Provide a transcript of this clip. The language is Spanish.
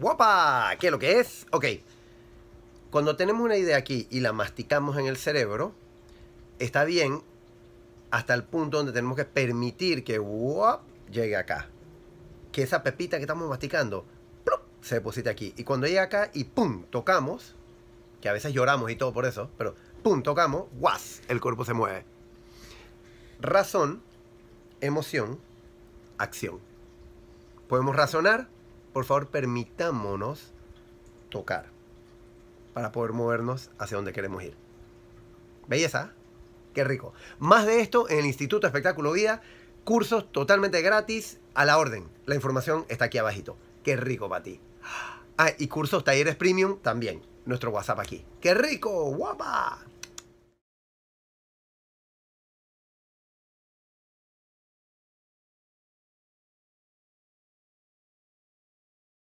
¡Guapa! ¿Qué es lo que es? Ok. Cuando tenemos una idea aquí y la masticamos en el cerebro, está bien hasta el punto donde tenemos que permitir que ¡guap! llegue acá. Que esa pepita que estamos masticando se deposite aquí. Y cuando llega acá y ¡pum! tocamos, que a veces lloramos y todo por eso, pero ¡pum! tocamos, ¡guas! El cuerpo se mueve. Razón, emoción, acción. Podemos razonar, por favor permitámonos tocar para poder movernos hacia donde queremos ir. Belleza, qué rico. Más de esto en el Instituto Espectáculo Vida, cursos totalmente gratis a la orden. La información está aquí abajito. Qué rico para ti. Ah, y cursos, talleres premium también. Nuestro WhatsApp aquí. ¡Qué rico! ¡Guapa!